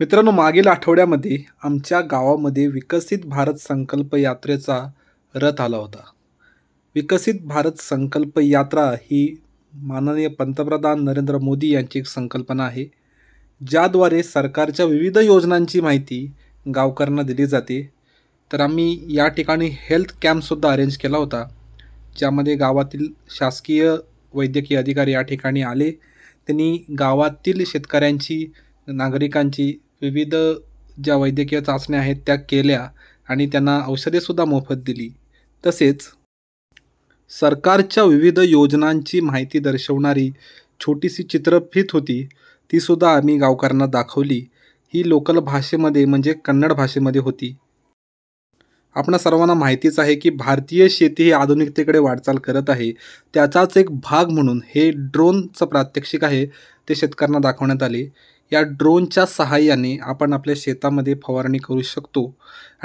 मित्रांनो मागील आठवड्यामध्ये आमच्या गावामध्ये विकसित भारत संकल्प यात्रेचा रथ आला होता विकसित भारत संकल्प यात्रा ही माननीय पंतप्रधान नरेंद्र मोदी यांची एक संकल्पना आहे ज्याद्वारे सरकारच्या विविध योजनांची माहिती गावकऱ्यांना दिली जाते तर आम्ही या ठिकाणी हेल्थ कॅम्पसुद्धा अरेंज केला होता ज्यामध्ये गावातील शासकीय वैद्यकीय अधिकारी या ठिकाणी आले त्यांनी गावातील शेतकऱ्यांची नागरिकांची विविध ज्या वैद्यकीय चाचण्या आहेत त्या केल्या आणि त्यांना औषधेसुद्धा मोफत दिली तसेच सरकारच्या विविध योजनांची माहिती दर्शवणारी छोटीशी चित्रफित होती तीसुद्धा आम्ही गावकऱ्यांना दाखवली ही लोकल भाषेमध्ये म्हणजे कन्नड भाषेमध्ये होती आपणा सर्वांना माहितीच आहे की भारतीय शेती ही आधुनिकतेकडे वाटचाल करत आहे त्याचाच एक भाग म्हणून हे ड्रोनचं प्रात्यक्षिक आहे ते शेतकऱ्यांना दाखवण्यात आले या ड्रोनच्या सहाय्याने आपण आपल्या शेतामध्ये फवारणी करू शकतो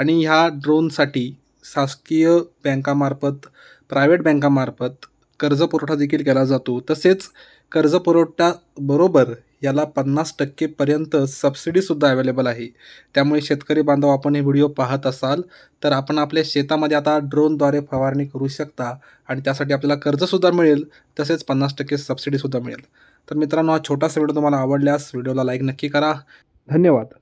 आणि ह्या ड्रोनसाठी शासकीय बँकामार्फत प्रायव्हेट बँकामार्फत कर्ज पुरवठा देखील केला जातो तसेच कर्ज पुरवठा बरोबर याला पन्नास टक्केपर्यंत सबसिडीसुद्धा अवेलेबल आहे त्यामुळे शेतकरी बांधव आपण हे व्हिडिओ पाहत असाल तर आपण आपल्या शेतामध्ये आता ड्रोनद्वारे फवारणी करू शकता आणि त्यासाठी आपल्याला कर्जसुद्धा मिळेल तसेच पन्नास टक्के सबसिडीसुद्धा मिळेल तर मित्रांनो हा छोटासा व्हिडिओ तुम्हाला आवडल्यास व्हिडिओला लाईक नक्की करा धन्यवाद